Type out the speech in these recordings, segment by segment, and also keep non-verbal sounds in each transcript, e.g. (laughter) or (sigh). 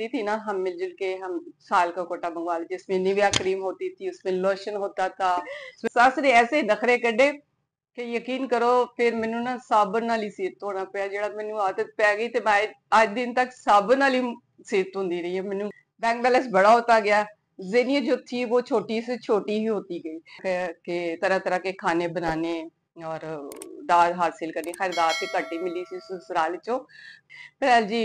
होती थी ना हम मिलजुल के हम साल का कोटा मंगवा लेते उसमें निविया क्रीम होती थी उसमें लोशन होता था सासरे ऐसे नखरे कडे कि यकीन करो फिर ਮੈਨੂੰ ना साबन ਨਾਲ ही ਸਿਰ धोना ਪਿਆ ਜਿਹੜਾ ਮੈਨੂੰ आदत पै गई ਤੇ मैं आज दिन तक साबन ਨਾਲ ਹੀ ਸਿਰ ਧੋਂਦੀ ਰਹੀ ਹੈ ਮੈਨੂੰ बैंक बैलेंस बड़ा होता गया जेनिया जो थी वो छोटी से छोटी ही होती गई के तरह तरह के खाने बनाने और दाद हासिल करनी खैर दाद की घटी मिली सी ससुराल चो फिर जी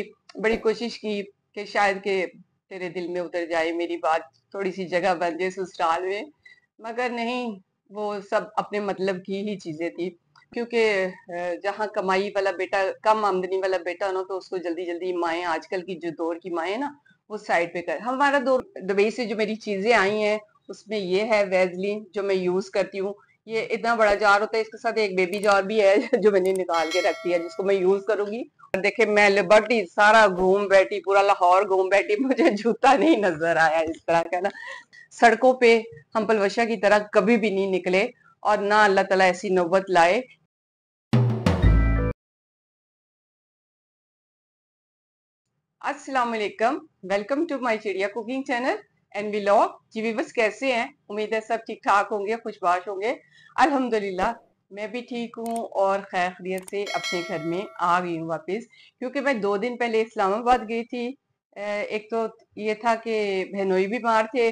बड़ी कोशिश की कि शायद के तेरे दिल में उतर जाए मेरी बात थोड़ी सी जगह बन जाए ससुराल में मगर नहीं वो सब अपने मतलब की ही चीजें थी क्योंकि जहाँ कमाई वाला बेटा कम आमदनी वाला बेटा ना तो उसको जल्दी जल्दी माए आजकल की जो दौर की माए ना वो साइड पे कर हमारा दौर दुबई से जो मेरी चीजें आई हैं उसमें ये है वेजलिन जो मैं यूज करती हूँ ये इतना बड़ा जार होता है इसके साथ एक बेबी जार भी है (laughs) जो मैंने निकाल के रख दिया जिसको मैं यूज करूंगी देखे मैं लिबर्टी सारा घूम बैठी पूरा लाहौर घूम बैठी मुझे (laughs) जूता नहीं नजर आया इस तरह का ना सड़कों पे हम पलवशा की तरह कभी भी नहीं निकले और ना अल्लाह तला ऐसी नौबत लाए अस्सलाम वेलकम टू माई चिड़िया कुकिंग चैनल एंड बिलॉ जी बस कैसे हैं उम्मीद है सब ठीक ठाक होंगे खुशबाश होंगे अल्हम्दुलिल्लाह मैं भी ठीक हूँ और खैरियत से अपने घर में आ गई हूँ वापस क्योंकि मैं दो दिन पहले इस्लामाबाद गई थी एक तो ये था कि बहनोई बीमार थे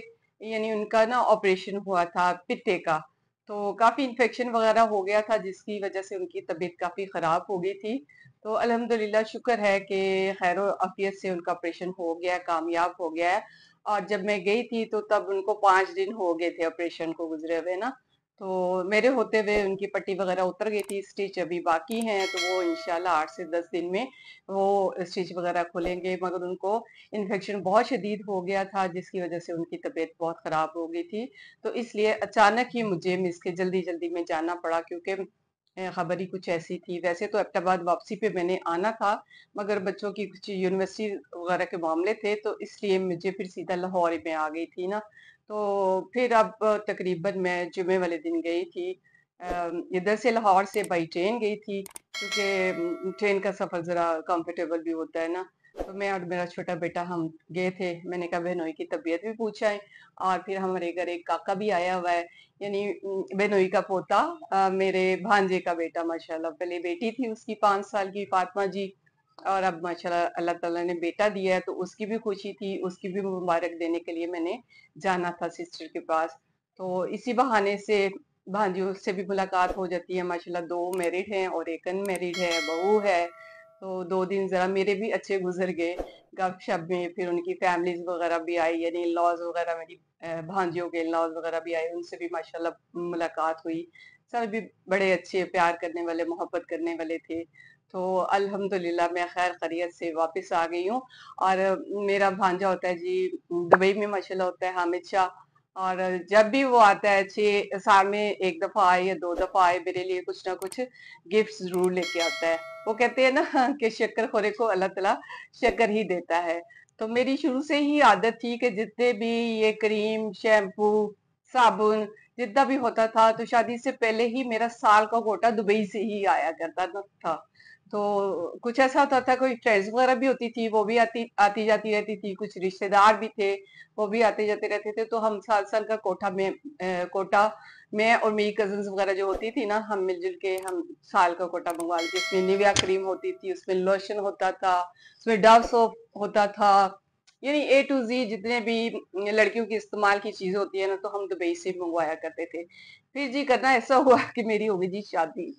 यानी उनका ना ऑपरेशन हुआ था पिते का तो काफ़ी इन्फेक्शन वगैरह हो गया था जिसकी वजह से उनकी तबीयत काफ़ी ख़राब हो गई थी तो अलहमदिल्ला शुक्र है कि खैर अफियत से उनका ऑपरेशन हो गया कामयाब हो गया है और जब मैं गई थी तो तब उनको पांच दिन हो गए थे ऑपरेशन को गुजरे हुए ना तो मेरे होते हुए उनकी पट्टी वगैरह उतर गई थी स्टिच अभी बाकी हैं तो वो इनशाला आठ से दस दिन में वो स्टिच वगैरह खोलेंगे मगर उनको इन्फेक्शन बहुत शदीद हो गया था जिसकी वजह से उनकी तबीयत बहुत ख़राब हो गई थी तो इसलिए अचानक ही मुझे मिस के जल्दी जल्दी में जाना पड़ा क्योंकि खबर ही कुछ ऐसी थी वैसे तो एबटाबाद वापसी पे मैंने आना था मगर बच्चों की कुछ यूनिवर्सिटी वगैरह के मामले थे तो इसलिए मुझे फिर सीधा लाहौर में आ गई थी ना तो फिर अब तकरीबन मैं जुमे वाले दिन गई थी इधर से लाहौर से बाई ट्रेन गई थी क्योंकि ट्रेन का सफ़र ज़रा कंफर्टेबल भी होता है ना तो मैं और मेरा छोटा बेटा हम गए थे मैंने कहा बहनोई की तबीयत भी पूछा है और फिर हमारे घर एक काका भी आया हुआ है यानी बहनोई का पोता आ, मेरे भांजे का बेटा माशाल्लाह पहले बेटी थी उसकी पाँच साल की फातमा जी और अब माशाल्लाह अल्लाह ताला ने बेटा दिया है तो उसकी भी खुशी थी उसकी भी मुबारक देने के लिए मैंने जाना था सिस्टर के पास तो इसी बहाने से भांजियों से भी मुलाकात हो जाती है माशाल्लाह दो मैरिड हैं और एक अनमेरिड है बहू है तो दो दिन ज़रा मेरे भी अच्छे गुजर गए गपशप में फिर उनकी फैमिलीज वगैरह भी आई यानी लॉज वगैरह मेरी भांजियों के लॉज वगैरह भी आए उनसे भी माशाल्लाह मुलाकात हुई सब भी बड़े अच्छे प्यार करने वाले मोहब्बत करने वाले थे तो अल्हम्दुलिल्लाह मैं खैर खरीत से वापस आ गई हूँ और मेरा भांजा होता है जी दुबई में माशाल्लाह होता है हामिद शाह और जब भी वो आता है छे साल में एक दफ़ा आए या दो दफ़ा आए मेरे लिए कुछ ना कुछ गिफ्ट ज़रूर लेके आता है वो कहते हैं ना (laughs) कि शक्कर खोरे को अल्लाह तला शक्कर ही देता है तो मेरी शुरू से ही आदत थी कि जितने भी ये क्रीम शैम्पू साबुन जितना भी होता था तो शादी से पहले ही मेरा साल का कोटा दुबई से ही आया करता था तो कुछ ऐसा होता था कोई फ्रेंड्स वगैरह भी होती थी वो भी आती आती जाती रहती थी कुछ रिश्तेदार भी थे वो भी आते जाते रहते थे तो हम साल साल का कोठा में ए, कोटा मैं और मेरी कजन वगैरह जो होती थी ना हम मिलजुल के हम साल का कोटा मंगवा लेते उसमें निविया क्रीम होती थी उसमें लोशन होता था उसमें डव सोप होता था यानी ए टू जी जितने भी लड़कियों की इस्तेमाल की चीज होती है ना तो हम दुबई तो से मंगवाया करते थे फिर जी करना ऐसा हुआ (laughs) कि मेरी हो गई जी शादी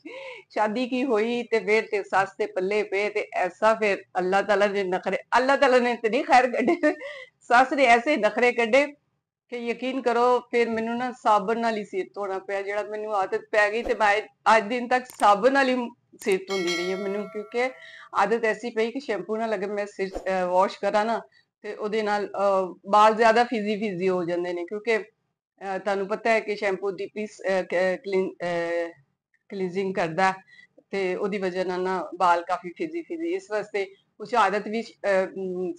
शादी की हुई ते फिर ते सास ते पल्ले पे ते ऐसा फिर अल्लाह ताला ने नखरे अल्लाह ताला ने इतनी तो खैर कटे सास ने ऐसे नखरे कटे कि यकीन करो फिर मैनू ना साबन ਨਾਲ ਹੀ ਸਿਰ ਧੋਣਾ ਪਿਆ ਜਿਹੜਾ ਮੈਨੂੰ ਆਦਤ ਪੈ ਗਈ ਤੇ ਮੈਂ ਅੱਜ ਦਿਨ ਤੱਕ ਸਾਬਣ ਨਾਲ ਹੀ ਸਿਰ ਧੋਂਦੀ ਰਹੀ ਹੈ ਮੈਨੂੰ ਕਿਉਂਕਿ ਆਦਤ ਐਸੀ ਪਈ ਕਿ ਸ਼ੈਂਪੂ ਨਾਲ ਅਗਰ ਮੈਂ ਸਿਰ ਵਾਸ਼ ਕਰਾਂ ਤੇ ਉਹਦੇ ਨਾਲ ਬਾਲ ਜ਼ਿਆਦਾ ਫਿਜ਼ੀ ਫਿਜ਼ੀ ਹੋ ਜਾਂਦੇ ਨੇ ਕਿਉਂਕਿ ਤੁਹਾਨੂੰ ਪਤਾ ਹੈ ਕਿ ਸ਼ੈਂਪੂ ਦੀ ਪੀਸ ਕਲੀਜ਼ਿੰਗ ਕਰਦਾ ਤੇ ਉਹਦੀ ਵਜ੍ਹਾ ਨਾਲ ਨਾ ਬਾਲ ਕਾਫੀ ਫਿਜ਼ੀ ਫਿਜ਼ੀ ਇਸ ਵਾਸਤੇ ਕੁਝ ਆਦਤ ਵੀ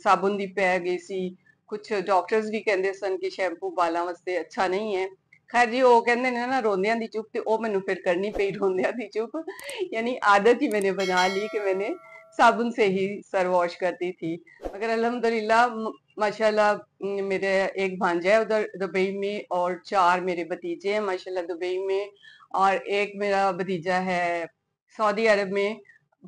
ਸਾਬਣ ਦੀ ਪੈ ਗਈ ਸੀ ਕੁਝ ਡਾਕਟਰਸ ਵੀ ਕਹਿੰਦੇ ਸਨ ਕਿ ਸ਼ੈਂਪੂ ਬਾਲਾਂ ਵਾਸਤੇ ਅੱਛਾ ਨਹੀਂ ਹੈ ਖੈਰ ਜੀ ਉਹ ਕਹਿੰਦੇ ਨੇ ਨਾ ਰੋਂਦਿਆਂ ਦੀ ਚੁੱਪ ਤੇ ਉਹ ਮੈਨੂੰ ਫਿਰ ਕਰਨੀ ਪਈ ਰੋਂਦਿਆਂ ਦੀ ਚੁੱਪ ਯਾਨੀ ਆਦਤ ਹੀ ਮੈਨੇ ਬਣਾ ਲਈ ਕਿ ਮੈਨੇ साबुन से ही सर वॉश करती थी मगर अल्हम्दुलिल्लाह माशाल्लाह मेरे एक भांजा है उधर दुबई में और चार मेरे भतीजे हैं माशाल्लाह दुबई में और एक मेरा भतीजा है सऊदी अरब में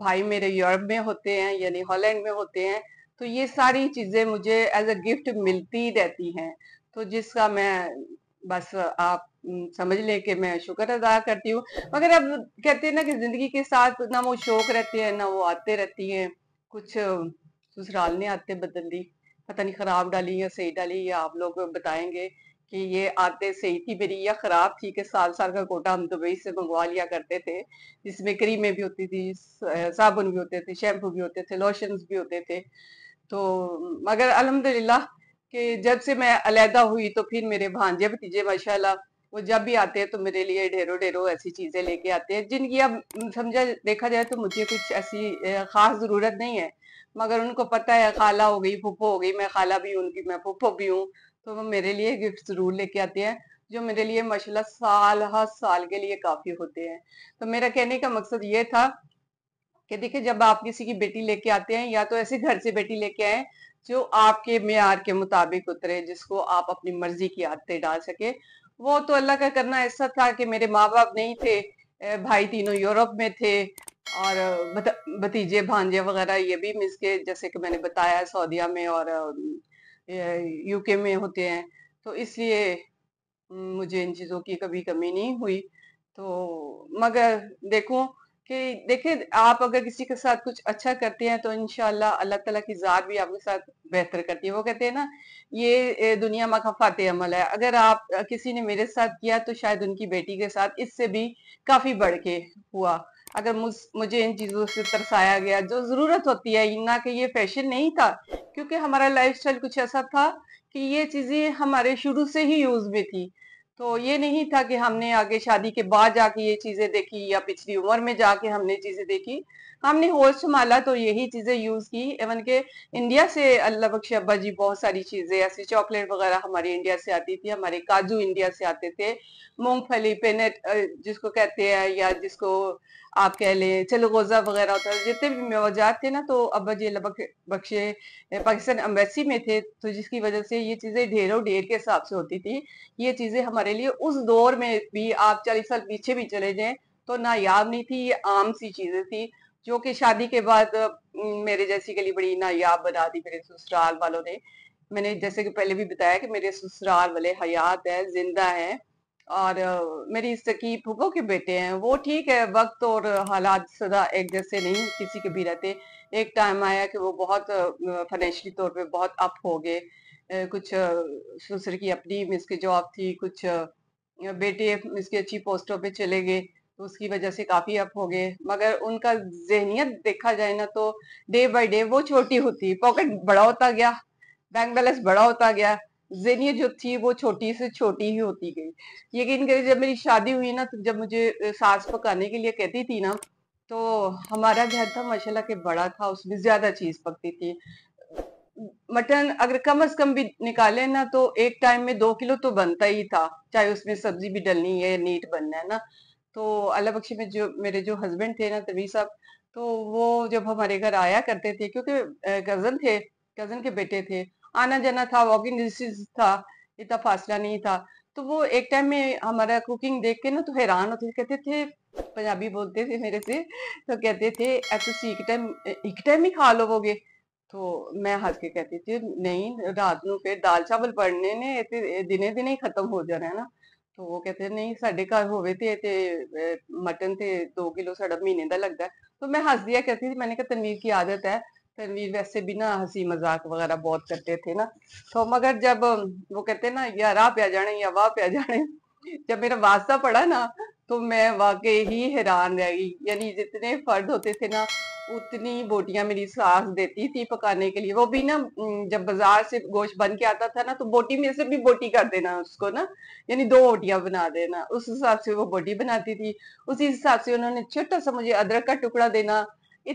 भाई मेरे यूरोप में होते हैं यानी हॉलैंड में होते हैं तो ये सारी चीज़ें मुझे एज अ गिफ्ट मिलती रहती हैं तो जिसका मैं बस आप समझ लें कि मैं शुक्र अदा करती हूँ मगर अब कहते हैं ना कि जिंदगी के साथ ना वो शौक रहते हैं ना वो आते रहती हैं कुछ ससुराल ने आते दी पता नहीं खराब डाली या सही डाली या आप लोग बताएंगे कि ये आते सही थी मेरी या खराब थी कि साल साल का कोटा हम दुबई से मंगवा लिया करते थे जिसमें क्रीमें भी होती थी साबुन भी होते थे शैम्पू भी होते थे लोशंस भी होते थे तो मगर अलहमदिल्ला कि जब से मैं अलहदा हुई तो फिर मेरे भांजे भतीजे माशाल्लाह वो जब भी आते हैं तो मेरे लिए ढेरों ढेरों ऐसी चीज़ें लेके आते हैं जिनकी अब समझा देखा जाए तो मुझे कुछ ऐसी ख़ास ज़रूरत नहीं है मगर उनको पता है खाला हो गई फुप्पो हो गई मैं खाला भी हूँ उनकी मैं फुप्पो भी हूँ तो वो मेरे लिए गिफ्ट ज़रूर लेके आते हैं जो मेरे लिए मशाला साल हर साल के लिए काफ़ी होते हैं तो मेरा कहने का मकसद ये था कि देखिए जब आप किसी की बेटी लेके आते हैं या तो ऐसे घर से बेटी लेके आए जो आपके मैार के मुताबिक उतरे जिसको आप अपनी मर्जी की आदतें डाल सके वो तो अल्लाह का करना ऐसा था कि मेरे माँ बाप नहीं थे भाई तीनों यूरोप में थे और बत, भतीजे भांजे वगैरह ये भी मिस के जैसे कि मैंने बताया सऊदिया में और यूके में होते हैं तो इसलिए मुझे इन चीज़ों की कभी कमी नहीं हुई तो मगर देखो कि देखिए आप अगर किसी के साथ कुछ अच्छा करते हैं तो इनशाला अल्लाह तला की ज़ात भी आपके साथ बेहतर करती है वो कहते हैं ना ये दुनिया मखफात अमल है अगर आप किसी ने मेरे साथ किया तो शायद उनकी बेटी के साथ इससे भी काफ़ी बढ़ के हुआ अगर मुझ मुझे इन चीज़ों से तरसाया गया जो ज़रूरत होती है ना कि ये फैशन नहीं था क्योंकि हमारा लाइफ कुछ ऐसा था कि ये चीज़ें हमारे शुरू से ही यूज़ में थी तो ये नहीं था कि हमने आगे शादी के बाद जाके ये चीजें देखी या पिछली उम्र में जाके हमने चीजें देखी हमने होश संभाला तो यही चीज़ें यूज़ की एवन के इंडिया से अल्लाह बख्श अब्बा जी बहुत सारी चीज़ें ऐसी चॉकलेट वगैरह हमारे इंडिया से आती थी हमारे काजू इंडिया से आते थे मूंगफली पेनेट जिसको कहते हैं या जिसको आप कह लें चलगोजा वगैरह होता है जितने भी मेवाजात थे ना तो अब्बा जी बख्शे पाकिस्तान अम्बेसी में थे तो जिसकी वजह से ये चीज़ें ढेरों ढेर के हिसाब से होती थी ये चीज़ें हमारे लिए उस दौर में भी आप चालीस साल पीछे भी चले जाए तो नायाब नहीं थी ये आम सी चीज़ें थी जो कि शादी के बाद मेरे जैसी गली बड़ी नायाब बना दी मेरे ससुराल वालों ने मैंने जैसे कि पहले भी बताया कि मेरे ससुराल वाले हयात है जिंदा है और मेरी सकी फूफो के बेटे हैं वो ठीक है वक्त और हालात सदा एक जैसे नहीं किसी के भी रहते एक टाइम आया कि वो बहुत फाइनेंशली तौर पे बहुत अप हो गए कुछ ससुर की अपनी मिस की जॉब थी कुछ बेटे मिस की अच्छी पोस्टों पे चले गए तो उसकी वजह से काफी अप हो गए मगर उनका जहनीत देखा जाए ना तो डे बाई डे वो छोटी होती पॉकेट बड़ा होता गया बैंक बैलेंस बड़ा होता गया जहनीत जो थी वो छोटी से छोटी ही होती गई यकीन करिए जब मेरी शादी हुई ना तो जब मुझे सास पकाने के लिए कहती थी ना तो हमारा घर था माशाल्लाह के बड़ा था उसमें ज्यादा चीज पकती थी मटन अगर कम अज कम भी निकाले ना तो एक टाइम में दो किलो तो बनता ही था चाहे उसमें सब्जी भी डलनी है नीट बनना है ना तो अल्लाह बख्शी में जो मेरे जो हस्बैंड थे ना तभी साहब तो वो जब हमारे घर आया करते थे क्योंकि कज़न थे कज़न के बेटे थे आना जाना था वॉकिंग डिस्टेंस था इतना फासला नहीं था तो वो एक टाइम में हमारा कुकिंग देख के ना तो हैरान होते कहते थे पंजाबी बोलते थे मेरे से तो कहते थे तो एक टाइम एक टाइम ही खा लोगे तो मैं हंस के कहती थी नहीं रात में फिर दाल चावल पड़ने ने दिने दिने ही खत्म हो जाना है ना तो वो कहते नहीं साढ़े घर हो मटन से दो किलो सा महीने का लगता है तो मैं हंस दिया कहती थी मैंने कहा तनवीर की आदत है तनवीर वैसे भी ना हंसी मजाक वगैरह बहुत करते थे ना तो मगर जब वो कहते ना या राह पे आ जाने या वाह पे आ जाने जब मेरा वास्ता पड़ा ना तो मैं वाकई ही हैरान रह गई यानी जितने फर्द होते थे ना उतनी बोटियां मेरी सास देती थी पकाने के लिए वो भी ना जब बाजार से गोश्त बन के आता था ना तो बोटी में से भी बोटी कर देना उसको ना यानी दो बोटियां बना देना उस हिसाब से वो बोटी बनाती थी उसी हिसाब से उन्होंने छोटा सा मुझे अदरक का टुकड़ा देना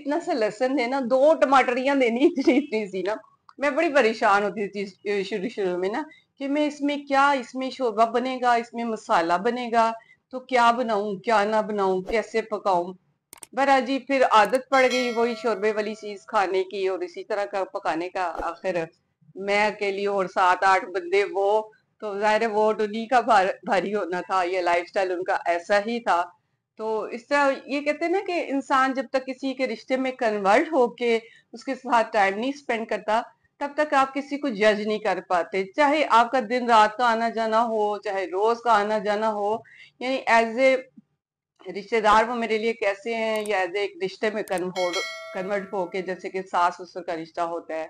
इतना सा लहसन देना दो टमाटरियां देनी (laughs) इतनी इतनी सी ना मैं बड़ी परेशान होती थी शुरू शुरू में ना कि मैं इसमें क्या इसमें शोरबा बनेगा इसमें मसाला बनेगा तो क्या बनाऊं क्या ना बनाऊं कैसे पकाऊं बरा जी फिर आदत पड़ गई वही शोरबे वाली चीज खाने की और इसी तरह का पकाने का आखिर मैं अकेली और सात आठ बंदे वो तो जाहिर है वो तो उन्हीं का भार, भारी होना था ये लाइफस्टाइल उनका ऐसा ही था तो इस तरह ये कहते हैं ना कि इंसान जब तक किसी के रिश्ते में कन्वर्ट होके उसके साथ टाइम नहीं स्पेंड करता तब तक आप किसी को जज नहीं कर पाते चाहे आपका दिन रात का आना जाना हो चाहे रोज का आना जाना हो यानी एज ए रिश्तेदार वो मेरे लिए कैसे हैं या एज एक रिश्ते में कन्वर्ट कन्वर्ट होके जैसे कि सास ससुर का रिश्ता होता है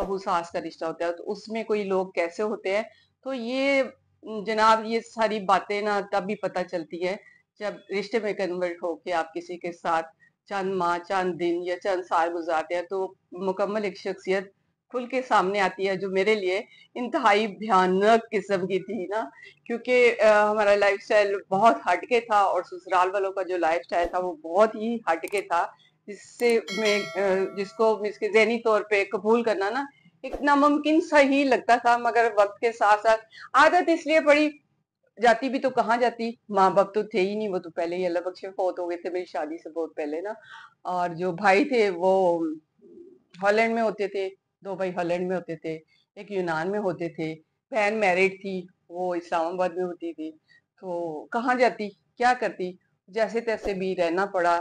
बहू सास का रिश्ता होता है तो उसमें कोई लोग कैसे होते हैं तो ये जनाब ये सारी बातें ना तब भी पता चलती है जब रिश्ते में कन्वर्ट होके आप किसी के साथ चंद माह चंद दिन या चंद साल गुजारते हैं तो मुकम्मल एक शख्सियत खुल के सामने आती है जो मेरे लिए इंतहाई भयानक किस्म की थी ना क्योंकि हमारा लाइफ स्टाइल बहुत हटके था और ससुराल वालों का जो लाइफ स्टाइल था वो बहुत ही हटके था जिससे मैं जिसको इसके जहनी तौर पे कबूल करना ना एक नामुमकिन सा ही लगता था मगर वक्त के साथ साथ आदत इसलिए पड़ी जाती भी तो कहाँ जाती माँ बाप तो थे ही नहीं वो तो पहले ही अल्लाह बख्शे फौत हो गए थे मेरी शादी से बहुत पहले ना और जो भाई थे वो हॉलैंड में होते थे दो भाई हॉलैंड में होते थे एक यूनान में होते थे बहन मैरिड थी वो इस्लामाबाद में होती थी तो कहाँ जाती क्या करती जैसे तैसे भी रहना पड़ा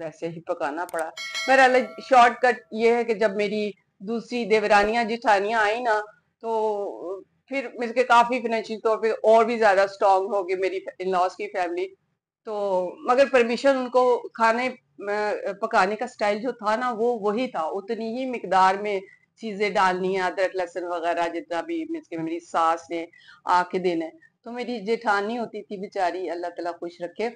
वैसे ही पकाना पड़ा मेरा शॉर्टकट ये है कि जब मेरी दूसरी देवरानियाँ जिठानियाँ आई ना तो फिर मेरे काफ़ी फाइनेंशियल तौर पे और भी ज़्यादा स्ट्रॉन्ग हो गई मेरी इन लॉज की फैमिली तो मगर परमिशन उनको खाने पकाने का स्टाइल जो था ना वो वही था उतनी ही मकदार में चीज़ें डालनी है अदरक लहसन वगैरह जितना भी मीन के मेरी सास ने आके देना है तो मेरी जेठानी होती थी बेचारी अल्लाह तला खुश रखे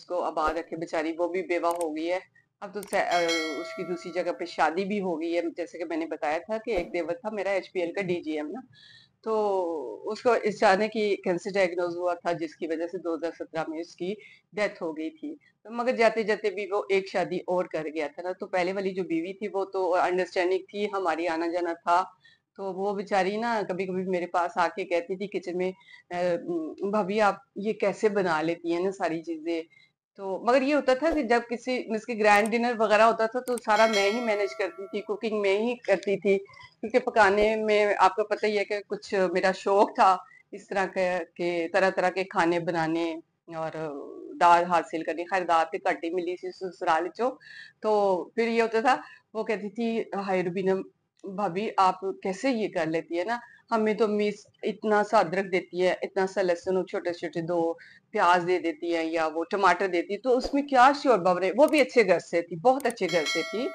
उसको आबाद रखे बेचारी वो भी बेवा हो गई है अब तो उसकी दूसरी जगह पे शादी भी हो गई है जैसे कि मैंने बताया था कि एक देवर था मेरा एच का डीजीएम ना तो उसको जाने की कैंसर डायग्नोज हुआ था जिसकी वजह से 2017 में उसकी डेथ हो गई थी तो मगर जाते जाते भी वो एक शादी और कर गया था ना तो पहले वाली जो बीवी थी वो तो अंडरस्टैंडिंग थी हमारी आना जाना था तो वो बेचारी ना कभी कभी मेरे पास आके कहती थी किचन में भाभी आप ये कैसे बना लेती है ना सारी चीजें तो मगर ये होता था कि जब किसी मिस के ग्रैंड डिनर वगैरह होता था तो सारा मैं ही मैनेज करती थी कुकिंग में ही करती थी क्योंकि पकाने में आपको पता ही है कि कुछ मेरा शौक था इस तरह के, के तरह तरह के खाने बनाने और दाद हासिल करनी खैर दाद तो घट ही मिली थी ससुराल चो तो फिर ये होता था वो कहती थी हाय रुबीना भाभी आप कैसे ये कर लेती है ना हमें तो अम्मी इतना सा अदरक देती है इतना सा लहसुन छोटे छोटे दो प्याज दे देती है या वो टमाटर देती है तो उसमें क्या शोरबा बने वो भी अच्छे घर से थी बहुत अच्छे घर से थी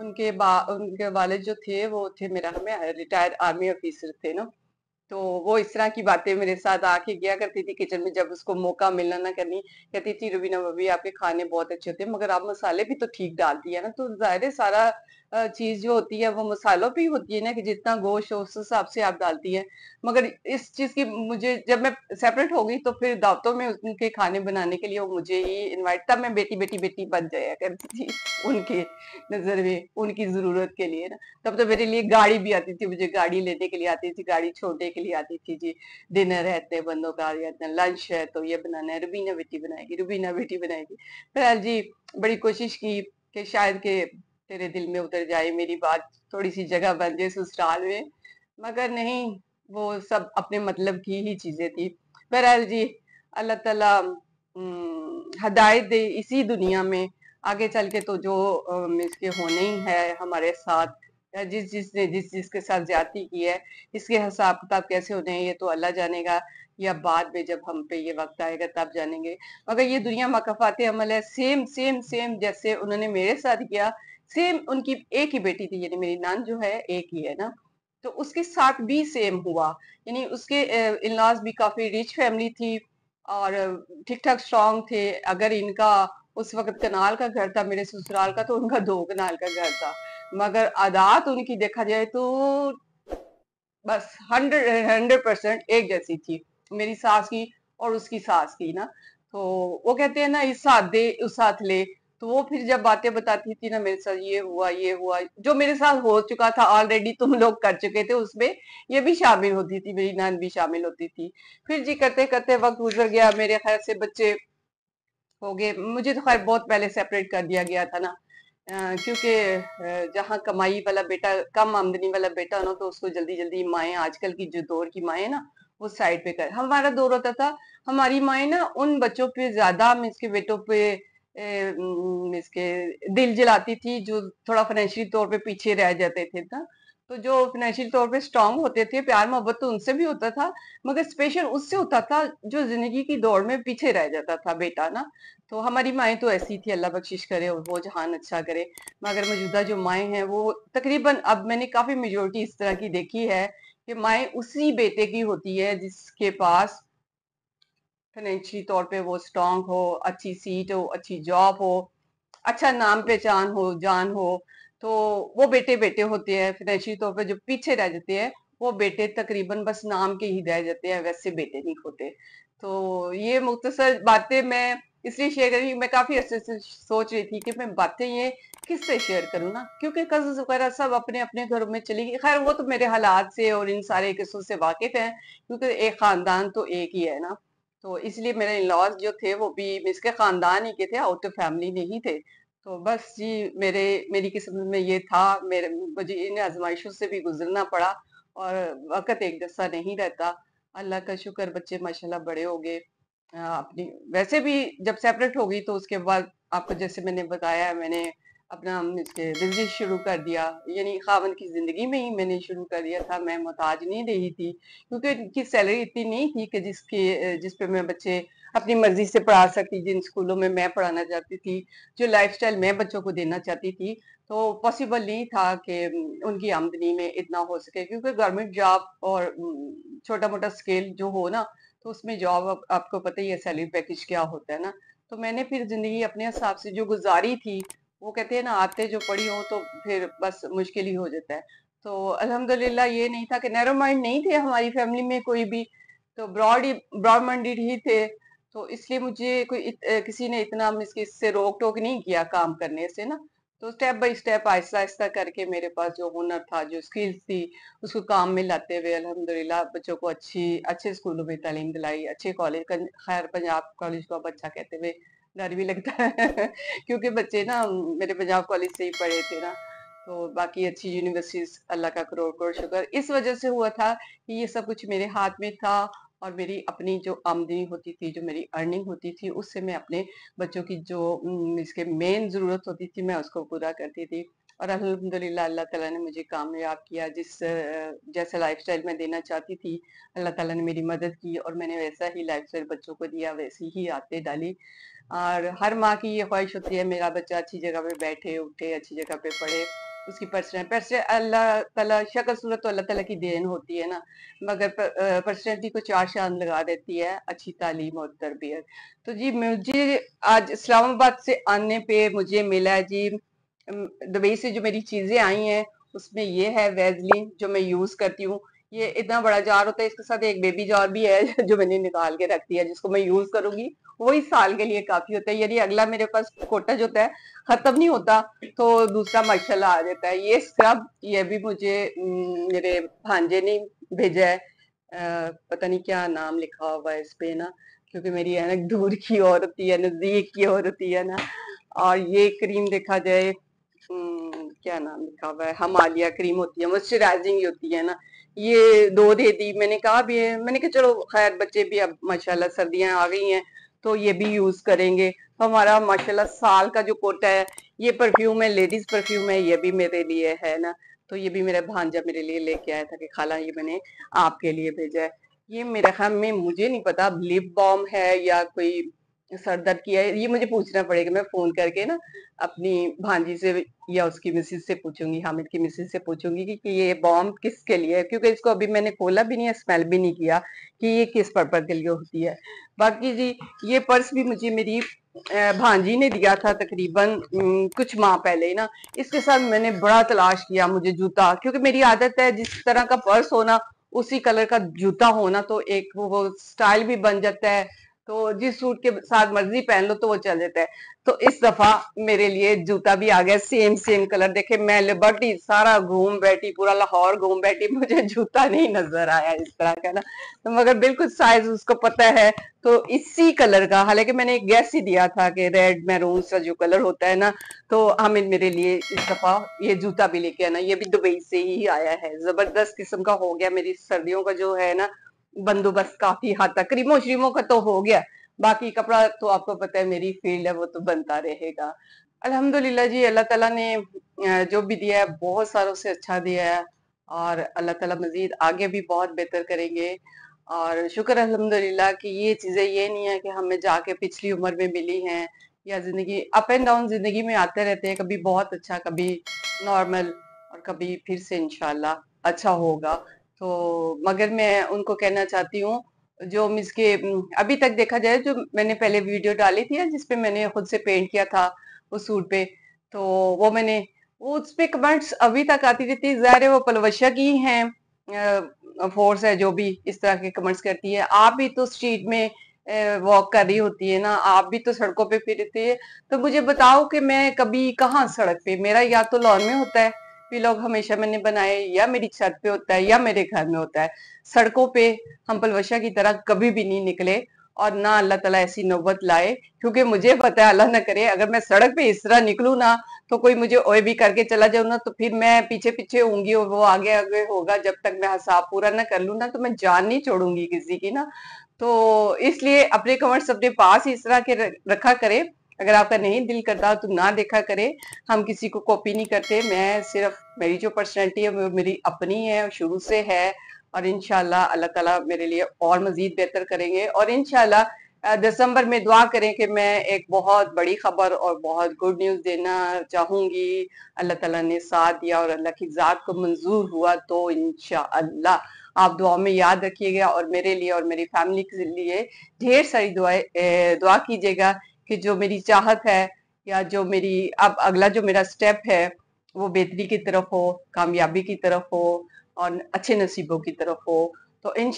उनके बा उनके वाले जो थे वो थे मेरा हमें रिटायर्ड आर्मी ऑफिसर थे ना तो वो इस तरह की बातें मेरे साथ आके गया करती थी किचन में जब उसको मौका मिलना ना करनी कहती थी रुबीना भाभी आपके खाने बहुत अच्छे होते हैं मगर आप मसाले भी तो ठीक डालती है ना तो जाहिर सारा चीज जो होती है वो मसालों पे होती है ना कि जितना गोश्त हो उस हिसाब से आप डालती है मगर इस चीज की मुझे जब मैं सेपरेट हो गई तो फिर दावतों में उनके खाने बनाने के लिए वो मुझे ही इनवाइट तब मैं बेटी बेटी बेटी बन जाया करती थी उनके नजर में उनकी जरूरत के लिए ना तब तो मेरे लिए गाड़ी भी आती थी मुझे गाड़ी लेने के लिए आती थी गाड़ी छोड़ने के लिए आती थी जी डिनर है इतने बंदों का इतना लंच है तो ये बनाना है रुबीना बेटी बनाएगी रुबीना बेटी बनाएगी फिलहाल जी बड़ी कोशिश की कि शायद के तेरे दिल में उतर जाए मेरी बात थोड़ी सी जगह बन जाए ससुराल में मगर नहीं वो सब अपने मतलब की ही चीजें थी बहरहाल जी अल्लाह तला हदायत दे इसी दुनिया में आगे चल के तो जो इसके होने ही है हमारे साथ या जिस जिसने जिस जिसके साथ ज्यादा की है इसके हिसाब किताब कैसे होने हैं ये तो अल्लाह जानेगा या बाद में जब हम पे ये वक्त आएगा तब जानेंगे मगर ये दुनिया मकफात अमल है सेम सेम सेम जैसे उन्होंने मेरे साथ किया सेम उनकी एक ही बेटी थी यानी मेरी नान जो है एक ही है ना तो उसके साथ भी सेम हुआ यानी उसके इनलाज भी काफ़ी रिच फैमिली थी और ठीक ठाक स्ट्रांग थे अगर इनका उस वक्त कनाल का घर था मेरे ससुराल का तो उनका दो कनाल का घर था मगर आदात उनकी देखा जाए तो बस हंड्रेड हंड्रेड परसेंट एक जैसी थी मेरी सास की और उसकी सास की ना तो वो कहते हैं ना इस साथ दे उस साथ ले तो वो फिर जब बातें बताती थी ना मेरे साथ ये हुआ ये हुआ जो मेरे साथ हो चुका था ऑलरेडी (laughs) तुम लोग कर चुके थे उसमें ये भी शामिल होती थी मेरी नान भी शामिल होती थी फिर जी करते करते वक्त गुजर गया मेरे ख्याल से बच्चे हो गए मुझे तो खैर बहुत पहले सेपरेट कर दिया गया था ना क्योंकि जहाँ कमाई वाला बेटा कम आमदनी वाला बेटा हो ना तो उसको जल्दी जल्दी माएँ आजकल की जो दौर की माएँ ना वो साइड पे कर हमारा दौर होता था हमारी माएँ ना उन बच्चों पे ज्यादा मीन्स के बेटों पे इसके दिल जलाती थी जो थोड़ा फाइनेंशियल तौर पे पीछे रह जाते थे ना तो जो फाइनेंशियल तौर पे स्ट्रांग होते थे प्यार मोहब्बत तो उनसे भी होता था मगर स्पेशल उससे होता था जो जिंदगी की दौड़ में पीछे रह जाता था बेटा ना तो हमारी माएँ तो ऐसी थी अल्लाह बख्शिश करे और वो जहान अच्छा करे मगर मौजूदा जो माएँ हैं वो तकरीबन अब मैंने काफ़ी मेजोरिटी इस तरह की देखी है कि माएँ उसी बेटे की होती है जिसके पास फाइनेंशियली तौर पे वो स्ट्रांग हो अच्छी सीट हो अच्छी जॉब हो अच्छा नाम पहचान हो जान हो तो वो बेटे बेटे होते हैं फाइनेंशियली तौर पे जो पीछे रह जाते हैं वो बेटे तकरीबन बस नाम के ही रह जाते हैं वैसे बेटे नहीं होते तो ये मुख्तसर बातें मैं इसलिए शेयर कर रही मैं काफी अच्छे से सोच रही थी कि मैं बातें ये किससे शेयर करूँ ना क्योंकि कजन वगैरह सब अपने अपने घरों में चली गई खैर वो तो मेरे हालात से और इन सारे किस्सों से वाकिफ हैं क्योंकि एक खानदान तो एक ही है ना तो इसलिए मेरे इन लॉज जो थे वो भी इसके ख़ानदान ही के थे आउट ऑफ फैमिली नहीं थे तो बस जी मेरे मेरी किस्मत में ये था मेरे मुझे इन आजमाइशों से भी गुजरना पड़ा और वक़्त एक जैसा नहीं रहता अल्लाह का शुक्र बच्चे माशाल्लाह बड़े हो गए अपनी वैसे भी जब सेपरेट हो गई तो उसके बाद आपको जैसे मैंने बताया मैंने अपना बिजनेस शुरू कर दिया यानी खावन की ज़िंदगी में ही मैंने शुरू कर दिया था मैं मोहताज नहीं रही थी क्योंकि उनकी सैलरी इतनी नहीं थी कि जिसके जिस पे मैं बच्चे अपनी मर्जी से पढ़ा सकती जिन स्कूलों में मैं पढ़ाना चाहती थी जो लाइफस्टाइल मैं बच्चों को देना चाहती थी तो पॉसिबल नहीं था कि उनकी आमदनी में इतना हो सके क्योंकि गवर्नमेंट जॉब और छोटा मोटा स्केल जो हो ना तो उसमें जॉब आप, आपको पता ही है सैलरी पैकेज क्या होता है ना तो मैंने फिर ज़िंदगी अपने हिसाब से जो गुजारी थी वो कहते हैं ना आते जो पड़ी हो तो फिर बस मुश्किल ही हो जाता है तो अल्हम्दुलिल्लाह ये नहीं था कि नैरो माइंड नहीं थे हमारी फैमिली में कोई भी तो ब्रॉड ही ब्रॉड माइंडेड ही थे तो इसलिए मुझे कोई इत, किसी ने इतना इससे रोक टोक नहीं किया काम करने से ना तो स्टेप बाय स्टेप आहिस्ता आहिस्ता करके मेरे पास जो हुनर था जो स्किल्स थी उसको काम में लाते हुए अल्हम्दुलिल्लाह बच्चों को अच्छी अच्छे स्कूलों में तालीम दिलाई अच्छे कॉलेज खैर पंजाब कॉलेज को अब अच्छा कहते हुए डर भी लगता है क्योंकि बच्चे ना मेरे पंजाब कॉलेज से ही पढ़े थे ना तो बाकी अच्छी यूनिवर्सिटीज अल्लाह का करोड़ करोड़ शुक्र इस वजह से हुआ था कि ये सब कुछ मेरे हाथ में था और मेरी अपनी जो आमदनी होती थी जो मेरी अर्निंग होती थी उससे मैं अपने बच्चों की जो इसके मेन ज़रूरत होती थी मैं उसको पूरा करती थी और अल्हम्दुलिल्लाह अल्लाह ताला ने मुझे कामयाब किया जिस जैसे लाइफस्टाइल मैं देना चाहती थी अल्लाह ताला ने मेरी मदद की और मैंने वैसा ही लाइफस्टाइल बच्चों को दिया वैसी ही आते डाली और हर माँ की ये ख्वाहिश होती है मेरा बच्चा अच्छी जगह पे बैठे उठे अच्छी जगह पे पढ़े उसकी पर्सनल परसेंट अल्लाह ताला शक्ल सूरत तो अल्लाह ताला की देन होती है ना मगर पर्सनैलिटी को चार चांद लगा देती है अच्छी तालीम और तरबियत तो जी मुझे आज इस्लामाबाद से आने पे मुझे मिला जी दुबई से जो मेरी चीज़ें आई हैं उसमें ये है वेजलिन जो मैं यूज़ करती हूँ ये इतना बड़ा जार होता है इसके साथ एक बेबी जार भी है (laughs) जो मैंने निकाल के रख दिया जिसको मैं यूज़ करूँगी वही साल के लिए काफ़ी होता है यानी अगला मेरे पास कोटा जो होता है ख़त्म नहीं होता तो दूसरा माशाला आ जाता है ये सब ये भी मुझे मेरे भांजे ने भेजा है पता नहीं क्या नाम लिखा हुआ है इस पे ना क्योंकि मेरी है ना दूर की औरत होती है नज़दीक की औरत होती है ना और ये क्रीम देखा जाए हम्म, क्या नाम लिखा हुआ है हमालिया क्रीम होती है मॉइस्चराइजिंग होती है ना ये दो दे दी मैंने कहा भी है मैंने कहा चलो खैर बच्चे भी अब माशाला सर्दियां आ गई हैं तो ये भी यूज करेंगे हमारा माशाला साल का जो कोटा है ये परफ्यूम है लेडीज परफ्यूम है ये भी मेरे लिए है ना तो ये भी मेरा भांजा मेरे लिए लेके आया था कि खाला ये मैंने आपके लिए भेजा है ये मेरे ख्याल में मुझे नहीं पता लिप बॉम है या कोई सर दर्द किया है ये मुझे पूछना पड़ेगा मैं फोन करके ना अपनी भांजी से या उसकी मिसिस से पूछूंगी हामिद की मिसिस से पूछूंगी कि, कि ये बॉम्ब किसके लिए है क्योंकि इसको अभी मैंने खोला भी नहीं है स्मेल भी नहीं किया कि ये किस पर्पज के लिए होती है बाकी जी ये पर्स भी मुझे मेरी भांजी ने दिया था तकरीबन कुछ माह पहले ही ना इसके साथ मैंने बड़ा तलाश किया मुझे जूता क्योंकि मेरी आदत है जिस तरह का पर्स होना उसी कलर का जूता होना तो एक वो स्टाइल भी बन जाता है तो जिस सूट के साथ मर्जी पहन लो तो वो चल जाता है तो इस दफा मेरे लिए जूता भी आ गया सेम सेम कलर देखे मैं लिबर्टी सारा घूम बैठी पूरा लाहौर घूम बैठी मुझे जूता नहीं नजर आया इस तरह का ना तो मगर बिल्कुल साइज उसको पता है तो इसी कलर का हालांकि मैंने एक गैस ही दिया था कि रेड मैरून सा जो कलर होता है ना तो हमें मेरे लिए इस दफा ये जूता भी लेके आना ये भी दुबई से ही आया है जबरदस्त किस्म का हो गया मेरी सर्दियों का जो है ना बंदोबस्त काफी हद तक रिमो श्रीमो का तो हो गया बाकी कपड़ा तो आपको पता है मेरी फील्ड है वो तो बनता रहेगा अल्हम्दुलिल्लाह जी अल्लाह ताला ने जो भी दिया है बहुत सारों से अच्छा दिया है और अल्लाह ताला मजीद आगे भी बहुत बेहतर करेंगे और शुक्र अल्हम्दुलिल्लाह कि ये चीज़ें ये नहीं है कि हमें जाके पिछली उम्र में मिली हैं या ज़िंदगी अप एंड डाउन ज़िंदगी में आते रहते हैं कभी बहुत अच्छा कभी नॉर्मल और कभी फिर से इनशाला अच्छा होगा तो मगर मैं उनको कहना चाहती हूँ जो मिस के अभी तक देखा जाए जो मैंने पहले वीडियो डाली थी जिसपे मैंने खुद से पेंट किया था उस सूट पे तो वो मैंने वो उस पर कमेंट्स अभी तक आती रहती है ज़ाहिर है वो पलवशा की हैं फोर्स है जो भी इस तरह के कमेंट्स करती है आप भी तो स्ट्रीट में वॉक कर रही होती है ना आप भी तो सड़कों पे फिरती है तो मुझे बताओ कि मैं कभी कहाँ सड़क पे मेरा या तो लॉन में होता है लोग हमेशा मैंने बनाए या मेरी छत पे होता है या मेरे घर में होता है सड़कों पे हम पलवशा की तरह कभी भी नहीं निकले और ना अल्लाह ताला ऐसी नौबत लाए क्योंकि मुझे पता है अल्लाह ना करे अगर मैं सड़क पे इस तरह निकलू ना तो कोई मुझे ओए भी करके चला जाऊ ना तो फिर मैं पीछे पीछे होंगी और वो आगे आगे होगा जब तक मैं हिसाब पूरा ना कर लू ना तो मैं जान नहीं छोड़ूंगी किसी की ना तो इसलिए अपने कमेंट्स अपने पास इस तरह के रखा करें अगर आपका नहीं दिल करता तो ना देखा करे हम किसी को कॉपी नहीं करते मैं सिर्फ मेरी जो पर्सनैलिटी है वो मेरी अपनी है शुरू से है और इनशाला अल्लाह ताला मेरे लिए और मजीद बेहतर करेंगे और इनशाला दिसंबर में दुआ करें कि मैं एक बहुत बड़ी खबर और बहुत गुड न्यूज़ देना चाहूंगी अल्लाह तला ने साथ दिया और अल्लाह की ज़ात को मंजूर हुआ तो इन आप दुआ में याद रखिएगा और मेरे लिए और मेरी फैमिली के लिए ढेर सारी दुआ दुआ कीजिएगा कि जो मेरी चाहत है या जो मेरी अब अगला जो मेरा स्टेप है वो बेहतरी की तरफ हो कामयाबी की तरफ हो और अच्छे नसीबों की तरफ हो तो इन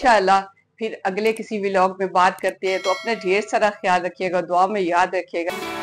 फिर अगले किसी व्लॉग में बात करते हैं तो अपना ढेर सारा ख्याल रखिएगा दुआ में याद रखिएगा